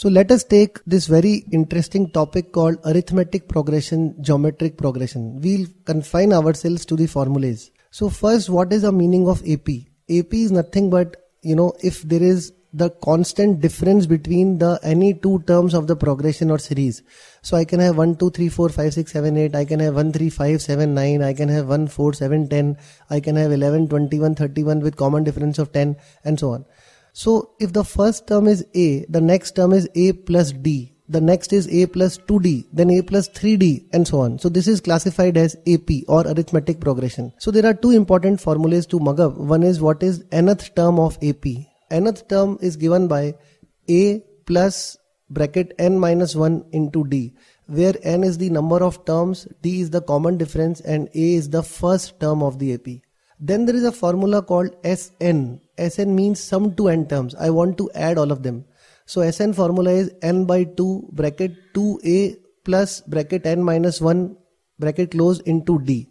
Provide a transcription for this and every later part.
So let us take this very interesting topic called arithmetic progression, geometric progression. We'll confine ourselves to the formulas. So first, what is the meaning of AP? AP is nothing but, you know, if there is the constant difference between the any two terms of the progression or series. So I can have 1, 2, 3, 4, 5, 6, 7, 8. I can have 1, 3, 5, 7, 9. I can have 1, 4, 7, 10. I can have 11, 21, 31 with common difference of 10 and so on. So if the first term is a, the next term is a plus d, the next is a plus 2d, then a plus 3d and so on. So this is classified as AP or arithmetic progression. So there are two important formulas to mug up. One is what is nth term of AP. nth term is given by a plus bracket n minus 1 into d where n is the number of terms, d is the common difference and a is the first term of the AP. Then there is a formula called Sn. Sn means sum to n terms. I want to add all of them. So Sn formula is n by 2 bracket 2a plus bracket n minus 1 bracket close into d.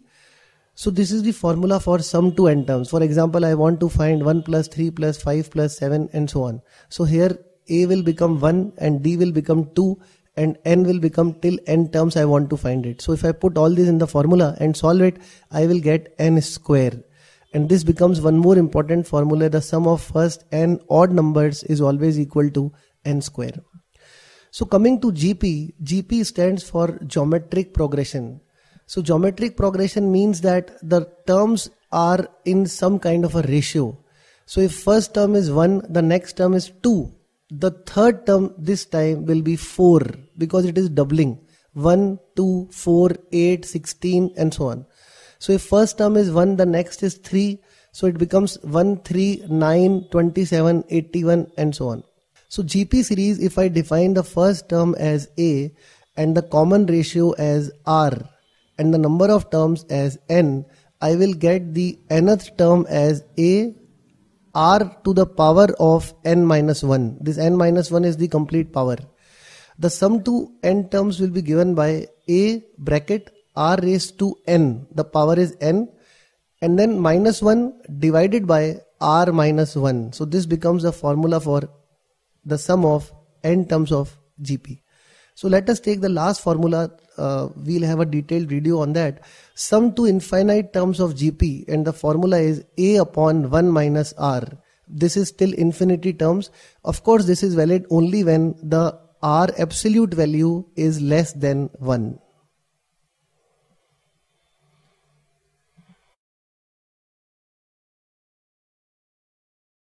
So this is the formula for sum to n terms. For example, I want to find 1 plus 3 plus 5 plus 7 and so on. So here a will become 1 and d will become 2 and n will become till n terms I want to find it. So if I put all these in the formula and solve it, I will get n square and this becomes one more important formula the sum of first and odd numbers is always equal to n square so coming to gp gp stands for geometric progression so geometric progression means that the terms are in some kind of a ratio so if first term is 1 the next term is 2 the third term this time will be 4 because it is doubling 1 2 4 8 16 and so on so if first term is 1, the next is 3. So it becomes 1, 3, 9, 27, 81 and so on. So GP series, if I define the first term as A and the common ratio as R and the number of terms as N, I will get the nth term as A R to the power of N minus 1. This N minus 1 is the complete power. The sum to N terms will be given by A bracket r raised to n, the power is n, and then minus 1 divided by r minus 1. So this becomes the formula for the sum of n terms of GP. So let us take the last formula. Uh, we'll have a detailed video on that. Sum to infinite terms of GP and the formula is A upon 1 minus R. This is still infinity terms. Of course, this is valid only when the R absolute value is less than 1.